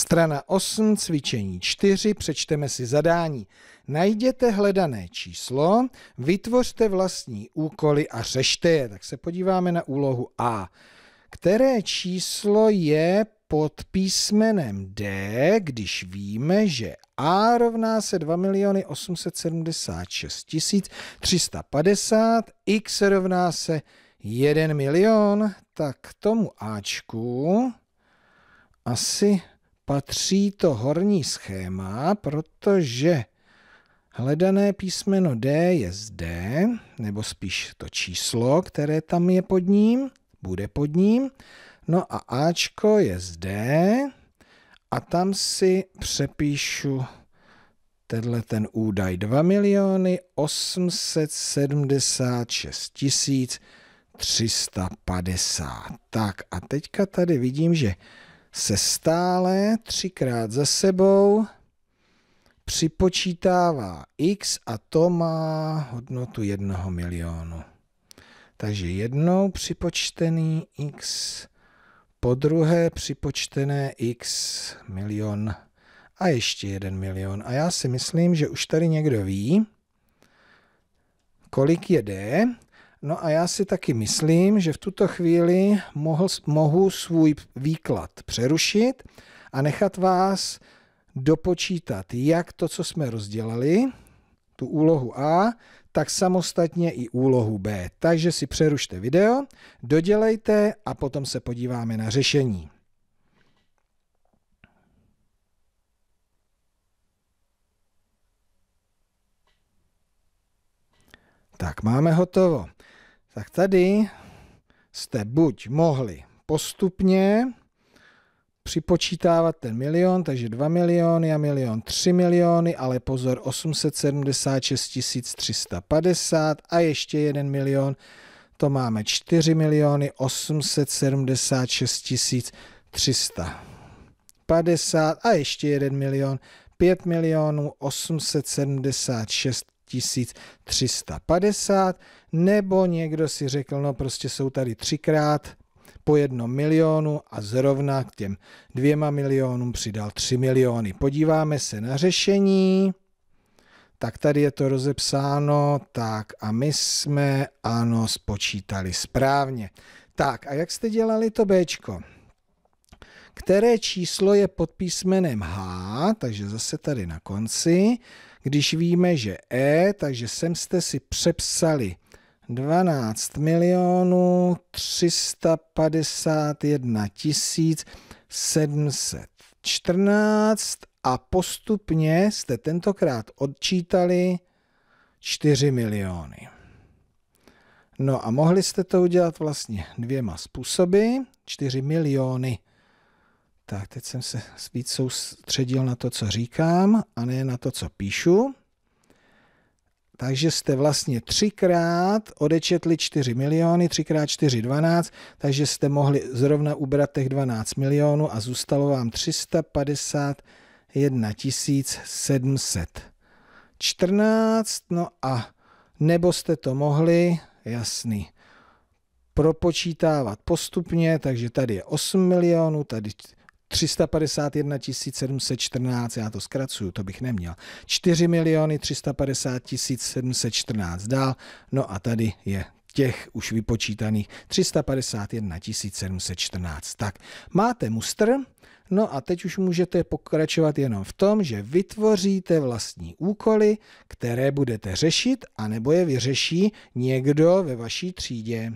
Strana 8, cvičení 4, přečteme si zadání. Najděte hledané číslo, vytvořte vlastní úkoly a řešte je. Tak se podíváme na úlohu A. Které číslo je pod písmenem D, když víme, že A rovná se 2 876 350, X rovná se 1 milion, tak tomu Ačku asi patří to horní schéma, protože hledané písmeno D je zde, nebo spíš to číslo, které tam je pod ním, bude pod ním. No a Ačko je zde a tam si přepíšu tenhle ten údaj 2 miliony 876 tisíc 350. Tak a teďka tady vidím, že se stále třikrát za sebou připočítává x a to má hodnotu jednoho milionu. Takže jednou připočtený x, po druhé připočtené x milion a ještě jeden milion. A já si myslím, že už tady někdo ví, kolik je D, No a já si taky myslím, že v tuto chvíli mohl, mohu svůj výklad přerušit a nechat vás dopočítat jak to, co jsme rozdělali, tu úlohu A, tak samostatně i úlohu B. Takže si přerušte video, dodělejte a potom se podíváme na řešení. Tak máme hotovo. Tak tady jste buď mohli postupně připočítávat ten milion, takže 2 miliony a milion 3 miliony, ale pozor 876 350 a ještě 1 milion, to máme 4 miliony 876 350 a ještě 1 milion, 5 milionů 876 1350, nebo někdo si řekl, no prostě jsou tady třikrát po jednom milionu a zrovna k těm dvěma milionům přidal 3 miliony. Podíváme se na řešení. Tak tady je to rozepsáno, tak a my jsme, ano, spočítali správně. Tak a jak jste dělali to Bčko? Které číslo je pod písmenem H takže zase tady na konci. Když víme, že E, takže sem jste si přepsali 12 milionů 351 tisíc 714 a postupně jste tentokrát odčítali 4 miliony. No a mohli jste to udělat vlastně dvěma způsoby, 4 miliony tak, teď jsem se víc soustředil na to, co říkám, a ne na to, co píšu. Takže jste vlastně třikrát odečetli 4 miliony, třikrát 4 12, takže jste mohli zrovna ubrat těch 12 milionů a zůstalo vám 351 714. No a nebo jste to mohli, jasný, propočítávat postupně, takže tady je 8 milionů, tady 351 714, já to zkracuju, to bych neměl. 4 miliony 350 714 dál, no a tady je těch už vypočítaných 351 714. Tak, máte mustr, No a teď už můžete pokračovat jenom v tom, že vytvoříte vlastní úkoly, které budete řešit, anebo je vyřeší někdo ve vaší třídě.